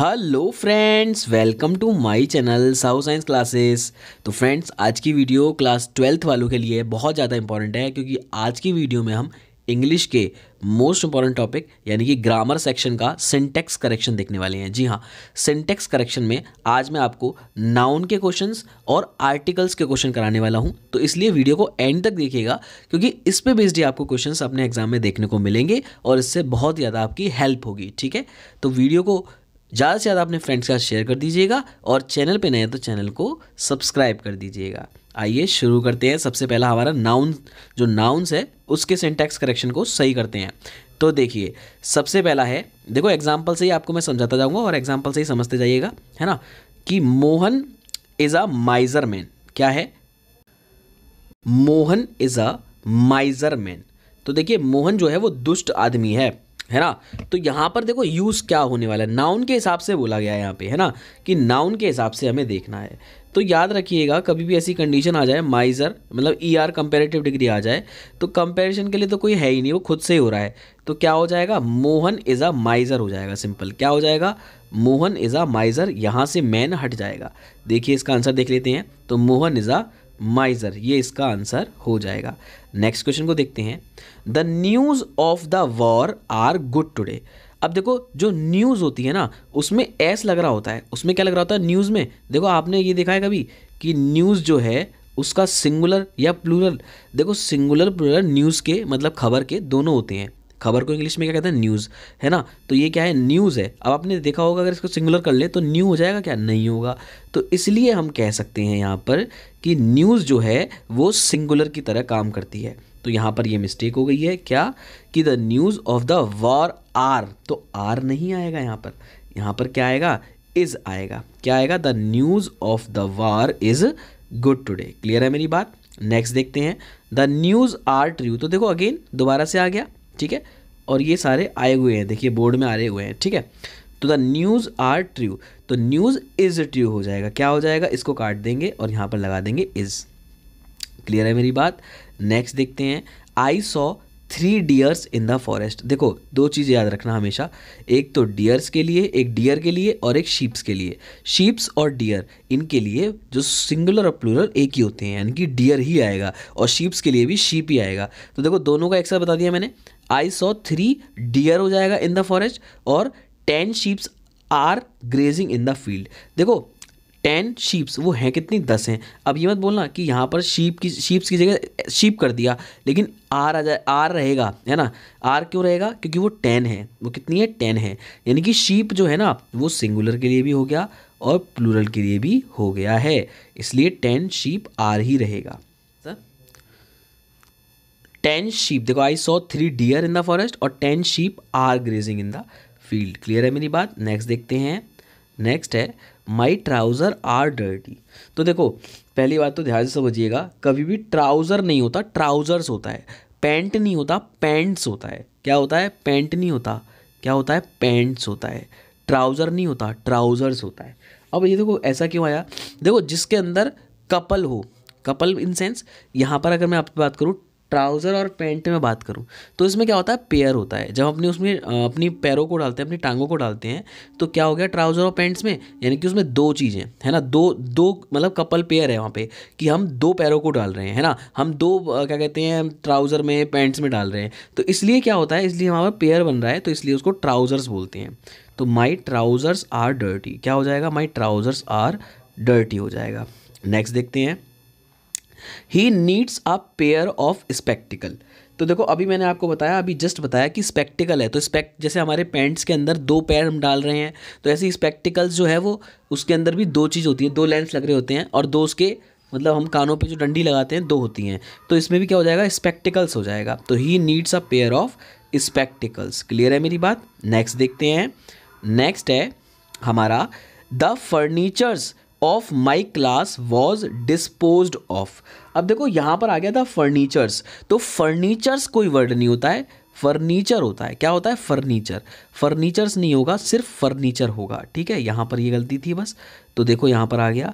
hello friends welcome to my channel साउ science classes तो friends आज की वीडियो क्लास ट्वेल्थ वालों के लिए बहुत ज़्यादा इंपॉर्टेंट है क्योंकि आज की वीडियो में हम इंग्लिश के मोस्ट इंपॉर्टेंट टॉपिक यानी कि ग्रामर सेक्शन का सिंटेक्स करेक्शन देखने वाले हैं जी हाँ सिंटेक्स करेक्शन में आज मैं आपको नाउन के क्वेश्चन और आर्टिकल्स के क्वेश्चन कराने वाला हूँ तो इसलिए वीडियो को एंड तक देखिएगा क्योंकि इस पर बेस्ड ही आपको क्वेश्चन अपने एग्जाम में देखने को मिलेंगे और इससे बहुत ज़्यादा आपकी हेल्प होगी ठीक है तो वीडियो को ज़्यादा से ज़्यादा अपने फ्रेंड्स के साथ शेयर कर दीजिएगा और चैनल पे नए हैं तो चैनल को सब्सक्राइब कर दीजिएगा आइए शुरू करते हैं सबसे पहला हमारा नाउन जो नाउन्स है उसके सेंटेक्स करेक्शन को सही करते हैं तो देखिए सबसे पहला है देखो एग्जाम्पल से ही आपको मैं समझाता जाऊँगा और एग्जाम्पल से ही समझते जाइएगा है ना कि Mohan is a miser man क्या है Mohan is a miser man तो देखिए मोहन जो है वो दुष्ट आदमी है है ना तो यहाँ पर देखो यूज़ क्या होने वाला है नाउन के हिसाब से बोला गया है यहाँ पे है ना कि नाउन के हिसाब से हमें देखना है तो याद रखिएगा कभी भी ऐसी कंडीशन आ जाए माइज़र मतलब ई आर कंपेरेटिव डिग्री आ जाए तो कंपेरिजन के लिए तो कोई है ही नहीं वो खुद से ही हो रहा है तो क्या हो जाएगा मोहन इज़ अ माइज़र हो जाएगा सिंपल क्या हो जाएगा मोहन इज़ अ माइज़र यहाँ से मैन हट जाएगा देखिए इसका आंसर देख लेते हैं तो मोहन इज़ अ माइजर ये इसका आंसर हो जाएगा नेक्स्ट क्वेश्चन को देखते हैं the news of the war are good today अब देखो जो न्यूज़ होती है ना उसमें एस लग रहा होता है उसमें क्या लग रहा होता है न्यूज़ में देखो आपने ये देखा है कभी कि न्यूज़ जो है उसका सिंगुलर या प्लूरल देखो सिंगुलर प्लूरल न्यूज़ के मतलब खबर के दोनों होते हैं खबर को इंग्लिश में क्या कहते हैं न्यूज़ है ना तो ये क्या है न्यूज़ है अब आपने देखा होगा अगर इसको सिंगुलर कर ले तो न्यू हो जाएगा क्या नहीं होगा तो इसलिए हम कह सकते हैं यहाँ पर कि न्यूज़ जो है वो सिंगुलर की तरह काम करती है तो यहाँ पर ये मिस्टेक हो गई है क्या कि the news of the war are तो आर नहीं आएगा यहाँ पर यहाँ पर क्या आएगा इज आएगा क्या आएगा the news of the war is good today clear है मेरी बात नेक्स्ट देखते हैं द न्यूज़ आर ट्रू तो देखो अगेन दोबारा से आ गया ठीक है और ये सारे आए हुए हैं देखिए बोर्ड में आ रहे हुए हैं ठीक है तो द न्यूज़ आर ट्रू तो न्यूज़ इज़ ट्रू हो जाएगा क्या हो जाएगा इसको काट देंगे और यहाँ पर लगा देंगे इज़ क्लियर है मेरी बात नेक्स्ट देखते हैं I saw three deers in the forest देखो दो चीज़ याद रखना हमेशा एक तो डियर्स के लिए एक डियर के लिए और एक शीप्स के लिए शीप्स और डियर इनके लिए जो सिंगुलर और प्लूरल एक ही होते हैं यानी कि डियर ही आएगा और शीप्स के लिए भी शीप ही आएगा तो देखो दोनों का एक साथ बता दिया मैंने आई सॉ थ्री डियर हो जाएगा इन द फॉरेस्ट और ten sheeps are grazing in the field देखो टेन शीप्स वो हैं कितनी दस हैं अब ये मत बोलना कि यहाँ पर शीप की शीप्स की जगह शीप कर दिया लेकिन आर आ जाए आर रहेगा है ना आर क्यों रहेगा क्योंकि वो टेन है वो कितनी है टेन है यानी कि शीप जो है ना वो सिंगुलर के लिए भी हो गया और प्लूरल के लिए भी हो गया है इसलिए टेन शीप आर ही रहेगा टेन शीप देखो I saw three deer in the forest और ten sheep are grazing in the field clear है मेरी बात नेक्स्ट देखते हैं नेक्स्ट है माई ट्राउज़र आर डर्टी तो देखो पहली बात तो ध्यान से समझिएगा कभी भी ट्राउज़र नहीं होता ट्राउज़र्स होता है पैंट नहीं होता पैंट्स होता है क्या होता है पैंट नहीं होता क्या होता है पैंट्स होता है ट्राउज़र नहीं होता ट्राउज़र्स होता है अब ये देखो ऐसा क्यों आया देखो जिसके अंदर कपल हो कपल इन सेंस यहाँ पर अगर मैं आपसे बात करूँ ट्राउज़र और पेंट में बात करूँ तो इसमें क्या होता है पेयर होता है जब अपने उसमें अपनी पैरों को डालते हैं अपनी टांगों को डालते हैं तो क्या हो गया ट्राउज़र और पैंट्स में यानी कि उसमें दो चीज़ें है ना दो दो मतलब कपल पेयर है वहाँ पे कि हम दो पैरों को डाल रहे हैं है ना हम दो क्या कहते हैं ट्राउज़र में पैंट्स में डाल रहे हैं तो इसलिए क्या होता है इसलिए वहाँ पर पेयर बन रहा है तो इसलिए उसको ट्राउज़र्स बोलते हैं तो माई ट्राउज़र्स आर डर्टी क्या हो जाएगा माई ट्राउज़र्स आर डर्टी हो जाएगा नेक्स्ट देखते हैं he needs a pair of spectacle तो देखो अभी मैंने आपको बताया अभी जस्ट बताया कि स्पेक्टिकल है तो स्पेक्ट जैसे हमारे पैंट्स के अंदर दो पैर हम डाल रहे हैं तो ऐसे स्पेक्टिकल्स जो है वो उसके अंदर भी दो चीज़ होती है दो लेंस लग रहे होते हैं और दो उसके मतलब हम कानों पे जो डंडी लगाते हैं दो होती हैं तो इसमें भी क्या हो जाएगा स्पेक्टिकल्स हो जाएगा तो he needs a pair of spectacles clear है मेरी बात नेक्स्ट देखते हैं नेक्स्ट है हमारा the furnitures of my class was dispose of अब देखो यहाँ पर आ गया था फर्नीचर्स तो फर्नीचर्स कोई वर्ड नहीं होता है फर्नीचर होता है क्या होता है फर्नीचर फर्नीचर्स नहीं होगा सिर्फ फर्नीचर होगा ठीक है यहाँ पर ये गलती थी बस तो देखो यहाँ पर आ गया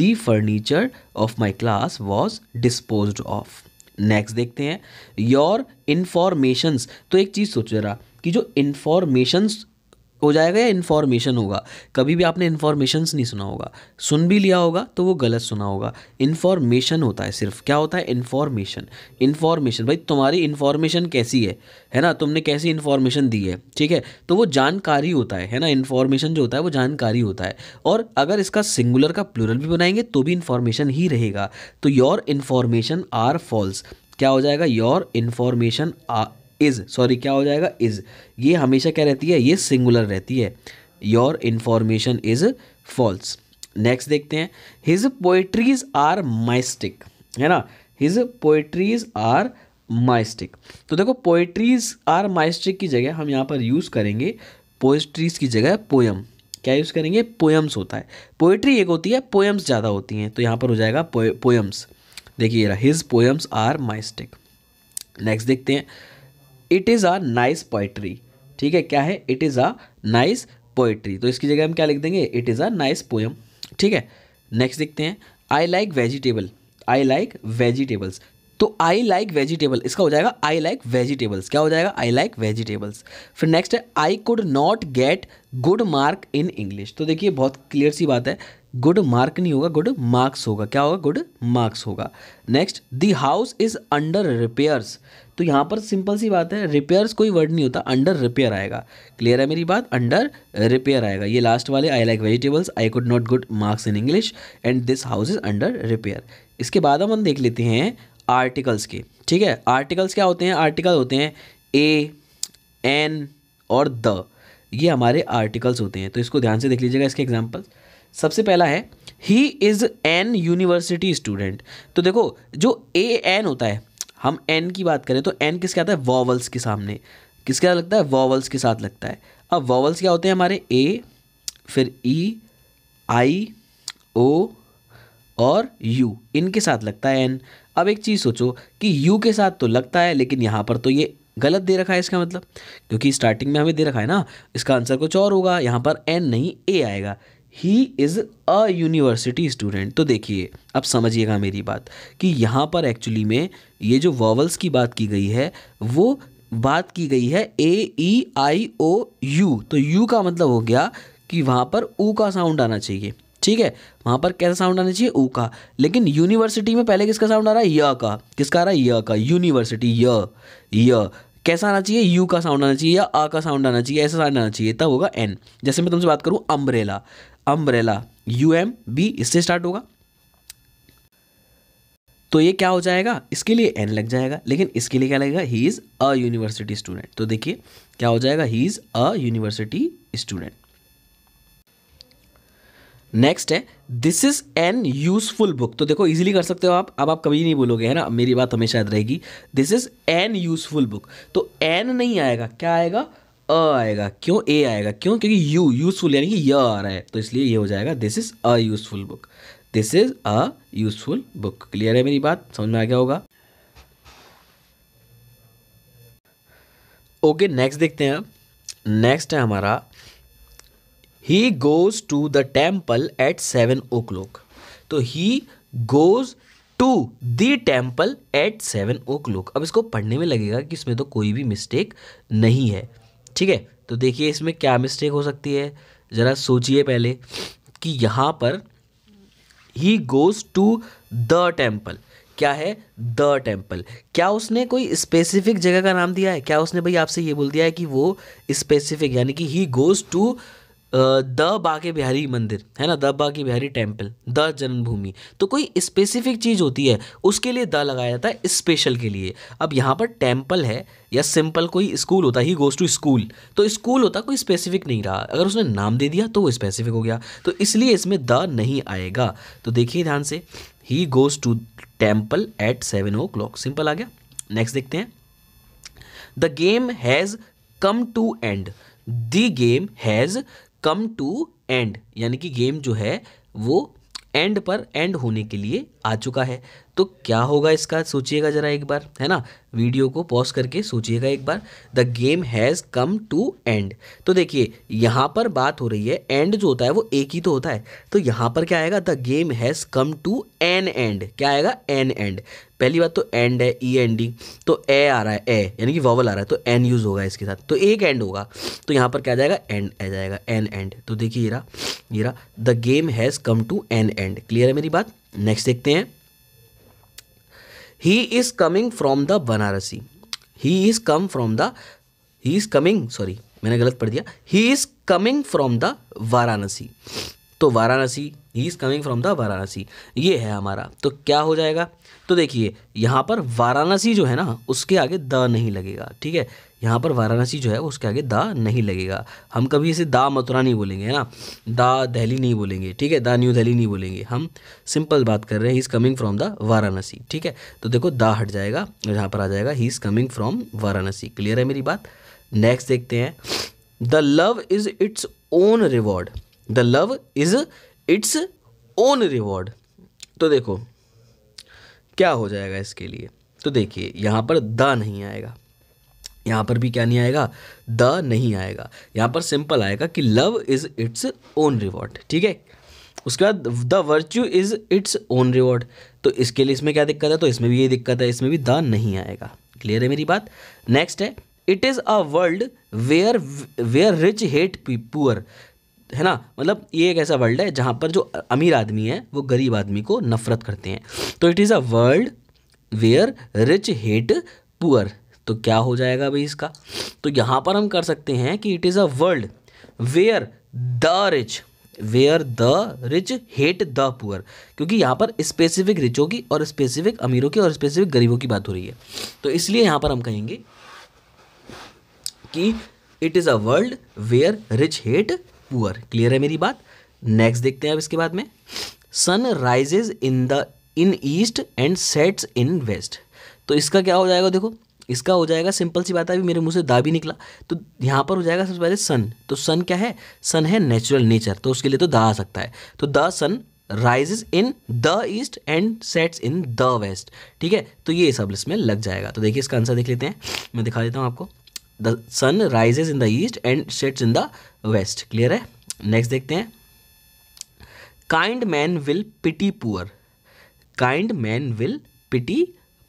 the furniture of my class was dispose of next देखते हैं योर इन्फॉर्मेशंस तो एक चीज़ सोच रहा कि जो इन्फॉर्मेशंस हो जाएगा या इन्फॉर्मेशन होगा कभी भी आपने इन्फॉर्मेशंस नहीं सुना होगा सुन भी लिया होगा तो वो गलत सुना होगा इन्फॉर्मेशन होता है सिर्फ क्या होता है इन्फॉर्मेशन इन्फॉर्मेशन भाई तुम्हारी इन्फॉर्मेशन कैसी है है ना तुमने कैसी इन्फॉर्मेशन दी है ठीक है तो वो जानकारी होता है है ना इन्फॉर्मेशन जो होता है वो जानकारी होता है और अगर इसका सिंगुलर का प्लूरल भी बनाएंगे तो भी इन्फॉर्मेशन ही रहेगा तो योर इन्फॉर्मेशन आर फॉल्स क्या हो जाएगा योर इन्फॉर्मेशन इज़ सॉरी क्या हो जाएगा इज़ ये हमेशा क्या रहती है ये सिंगुलर रहती है your information is false next देखते हैं हिज पोएट्रीज आर माइस्टिक है ना हिज पोएट्रीज आर माइस्टिक तो देखो पोइट्रीज आर माइस्टिक की जगह हम यहाँ पर यूज़ करेंगे पोइट्रीज की जगह पोयम क्या यूज़ करेंगे पोएम्स होता है पोएट्री एक होती है पोएम्स ज़्यादा होती हैं तो यहाँ पर हो जाएगा पोएम्स देखिए his poems are mystic next देखते हैं it is a nice poetry ठीक है क्या है it is a nice poetry तो इसकी जगह हम क्या लिख देंगे it is a nice poem ठीक है नेक्स्ट देखते हैं I like vegetable I like vegetables तो आई लाइक वेजिटेबल इसका हो जाएगा आई लाइक वेजिटेबल्स क्या हो जाएगा आई लाइक वेजिटेबल्स फिर नेक्स्ट है I could not get good mark in English तो देखिए बहुत क्लियर सी बात है गुड मार्क नहीं होगा गुड मार्क्स होगा क्या होगा गुड मार्क्स होगा next the house is under repairs तो यहाँ पर सिंपल सी बात है रिपेयर्स कोई वर्ड नहीं होता अंडर रिपेयर आएगा क्लियर है मेरी बात अंडर रिपेयर आएगा ये लास्ट वाले I like vegetables I could not good marks in English and this house is under repair इसके बाद हम देख लेते हैं आर्टिकल्स के ठीक है आर्टिकल्स क्या होते हैं आर्टिकल होते हैं ए एन और द ये हमारे आर्टिकल्स होते हैं तो इसको ध्यान से देख लीजिएगा इसके एग्जाम्पल्स सबसे पहला है he is an university student तो देखो जो ए एन होता है हम एन की बात करें तो एन किसके आता है वॉवल्स के सामने किसके साथ लगता है वॉवल्स के साथ लगता है अब वॉवल्स क्या होते हैं हमारे ए फिर ई आई ओ और यू इनके साथ लगता है एन अब एक चीज़ सोचो कि यू के साथ तो लगता है लेकिन यहाँ पर तो ये गलत दे रखा है इसका मतलब क्योंकि स्टार्टिंग में हमें दे रखा है ना इसका आंसर कुछ और होगा यहाँ पर एन नहीं ए आएगा he is a university student तो देखिए अब समझिएगा मेरी बात कि यहाँ पर एक्चुअली में ये जो वॉवल्स की बात की गई है वो बात की गई है ए ई आई ओ यू तो यू का मतलब हो गया कि वहाँ पर ऊ का साउंड आना चाहिए ठीक है वहाँ पर कैसा साउंड आना चाहिए ऊ का लेकिन यूनिवर्सिटी में पहले किसका साउंड आ रहा है य का किसका आ रहा है य का यूनिवर्सिटी य य कैसा आना चाहिए यू का साउंड आना चाहिए या आ का साउंड आना चाहिए ऐसा साउंड आना चाहिए तब होगा एन जैसे मैं तुमसे बात करूँ umbrella umbrella U M B इससे स्टार्ट होगा तो ये क्या हो जाएगा इसके लिए एन लग जाएगा लेकिन इसके लिए क्या लगेगा he is a university student तो देखिए क्या हो जाएगा he is a university student next है this is an useful book तो देखो इजीली कर सकते हो आप अब आप कभी नहीं बोलोगे है ना मेरी बात हमेशा याद रहेगी this is an useful book तो एन नहीं आएगा क्या आएगा अ आएगा क्यों ए आएगा क्यों क्योंकि यू यूजफुल यानी कि य आ रहा है तो इसलिए ये हो जाएगा this is a useful book this is a useful book clear है मेरी बात समझ में आ गया होगा ओके नेक्स्ट देखते हैं नेक्स्ट है हमारा he goes to the temple at seven o'clock तो he goes to the temple at seven o'clock अब इसको पढ़ने में लगेगा कि इसमें तो कोई भी मिस्टेक नहीं है ठीक है तो देखिए इसमें क्या मिस्टेक हो सकती है ज़रा सोचिए पहले कि यहाँ पर he goes to the temple क्या है द टेम्पल क्या उसने कोई स्पेसिफिक जगह का नाम दिया है क्या उसने भाई आपसे ये बोल दिया है कि वो स्पेसिफिक यानी कि ही गोज़ टू द बागे बिहारी मंदिर है ना द बागे बिहारी टेम्पल द जन्मभूमि तो कोई स्पेसिफिक चीज़ होती है उसके लिए द लगाया जाता है स्पेशल के लिए अब यहाँ पर टेम्पल है या सिंपल कोई स्कूल होता ही गोज़ टू स्कूल तो स्कूल होता कोई स्पेसिफिक नहीं रहा अगर उसने नाम दे दिया तो वो स्पेसिफिक हो गया तो इसलिए इसमें द नहीं आएगा तो देखिए ध्यान से he goes to temple at seven o'clock simple आ गया नेक्स्ट देखते हैं the game has come to end the game has come to end यानी कि गेम जो है वो एंड पर एंड होने के लिए आ चुका है तो क्या होगा इसका सोचिएगा ज़रा एक बार है ना वीडियो को पॉज करके सोचिएगा एक बार the game has come to end तो देखिए यहाँ पर बात हो रही है एंड जो होता है वो एक ही तो होता है तो यहाँ पर क्या आएगा the game has come to an end क्या आएगा एन एंड पहली बात तो एंड है ई एन डी तो ए आ रहा है ए यानी कि वॉवल आ रहा है तो एन यूज़ होगा इसके साथ तो एक एंड होगा तो यहाँ पर क्या आ जाएगा एंड आ जाएगा एन एंड तो देखिए ये रहा ये रहा the game has come to an end clear है मेरी बात नेक्स्ट देखते हैं he is coming from the Banarasi he is come from the he is coming sorry मैंने गलत पढ़ दिया he is coming from the Varanasi तो Varanasi he is coming from the Varanasi ये है हमारा तो क्या हो जाएगा तो देखिए यहाँ पर वाराणसी जो है ना उसके आगे द नहीं लगेगा ठीक है यहाँ पर वाराणसी जो है उसके आगे दा नहीं लगेगा हम कभी इसे दा मथुरा नहीं बोलेंगे है ना दा दहली नहीं बोलेंगे ठीक है दा न्यू दहली नहीं बोलेंगे हम सिंपल बात कर रहे हैं he is coming from the Varanasi ठीक है तो देखो दा हट जाएगा यहाँ पर आ जाएगा he is coming from Varanasi clear है मेरी बात नेक्स्ट देखते हैं the love is its own reward the love is its own reward तो देखो क्या हो जाएगा इसके लिए तो देखिए यहाँ पर द नहीं आएगा यहाँ पर भी क्या नहीं आएगा द नहीं आएगा यहाँ पर सिंपल आएगा कि love is its own reward ठीक है उसके बाद the virtue is its own reward तो इसके लिए इसमें क्या दिक्कत है तो इसमें भी ये दिक्कत है इसमें भी द नहीं आएगा क्लियर है मेरी बात नेक्स्ट है it is a world where where rich hate poor है ना मतलब ये एक ऐसा वर्ल्ड है जहाँ पर जो अमीर आदमी है वो गरीब आदमी को नफ़रत करते हैं तो it is a world where rich hate poor तो क्या हो जाएगा भाई इसका तो यहाँ पर हम कर सकते हैं कि it is a world where the rich where the rich hate the poor क्योंकि यहाँ पर स्पेसिफिक रिचों की और स्पेसिफिक अमीरों की और स्पेसिफिक गरीबों की बात हो रही है तो इसलिए यहाँ पर हम कहेंगे कि it is a world where rich hate poor clear है मेरी बात नेक्स्ट देखते हैं अब इसके बाद में sun rises in the in east and sets in west तो इसका क्या हो जाएगा देखो इसका हो जाएगा सिंपल सी बात है अभी मेरे मुंह से दा भी निकला तो यहाँ पर हो जाएगा सबसे पहले सन तो सन क्या है सन है नेचुरल नेचर तो उसके लिए तो दा आ सकता है तो the sun rises in the east and sets in the west ठीक है तो ये सब इसमें लग जाएगा तो देखिए इसका आंसर देख लेते हैं मैं दिखा देता हूँ आपको the sun rises in the east and sets in the west clear है नेक्स्ट देखते हैं kind man will pity poor kind man will pity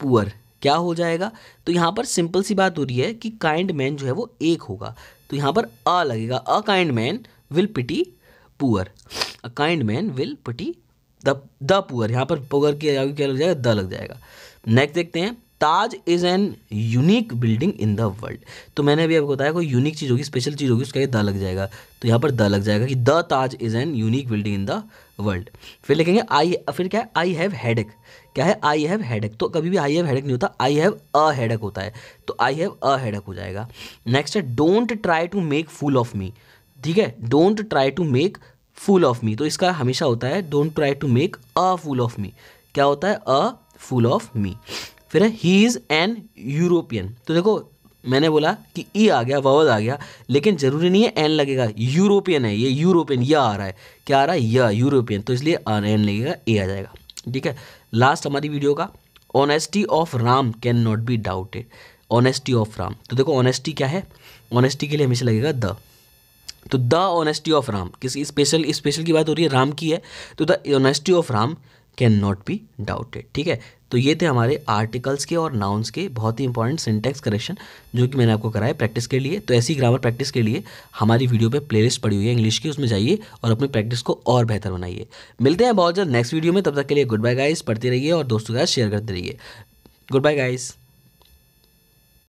poor क्या हो जाएगा तो यहाँ पर सिंपल सी बात हो रही है कि काइंड मैन जो है वो एक होगा तो यहाँ पर अ लगेगा a kind man will pity poor a kind man will pity the the poor यहाँ पर पुअर की क्या लग जाएगा द लग जाएगा नेक्स्ट देखते हैं Taj is an unique building in the world तो मैंने अभी आपको बताया कोई यूनिक चीज़ होगी स्पेशल चीज़ होगी उसका ये द लग जाएगा तो यहाँ पर द लग जाएगा कि the Taj is an unique building in the world फिर लिखेंगे आई फिर क्या है आई हैव हेडेक क्या है आई हैव हेडेक तो कभी भी आई हैव हेडेक नहीं होता आई हैव अ हेडेक होता है तो आई हैव अ हेडेक हो जाएगा नेक्स्ट है don't try to make fool of me ठीक है don't try to make fool of me तो इसका हमेशा होता है don't try to make a fool of me क्या होता है अ फूल ऑफ मी फिर है ही इज़ एन यूरोपियन तो देखो मैंने बोला कि ई e आ गया वर्ड आ गया लेकिन ज़रूरी नहीं है एन लगेगा यूरोपियन है ये यूरोपियन या आ रहा है क्या आ रहा है या यूरोपियन तो इसलिए एन लगेगा ए आ जाएगा ठीक है लास्ट हमारी वीडियो का honesty of Ram can not be doubted honesty of Ram तो देखो ऑनेस्टी क्या है ऑनेस्टी के लिए हमेशा लगेगा द तो द ऑनेस्टी ऑफ राम किसी स्पेशल स्पेशल की बात हो रही है राम की है तो the honesty of Ram can not be doubted ठीक है तो ये थे हमारे आर्टिकल्स के और नाउन्स के बहुत ही इंपॉर्टेंट सिंटेक्स करेक्शन जो कि मैंने आपको कराया प्रैक्टिस के लिए तो ऐसी ग्रामर प्रैक्टिस के लिए हमारी वीडियो पे प्लेलिस्ट पड़ी हुई है इंग्लिश की उसमें जाइए और अपनी प्रैक्टिस को और बेहतर बनाइए मिलते हैं बहुत जल्द नेक्स्ट वीडियो में तब तक के लिए गुड बाय गाइस पढ़ते रहिए और दोस्तों के साथ शेयर करते रहिए गुड बाय गाइज़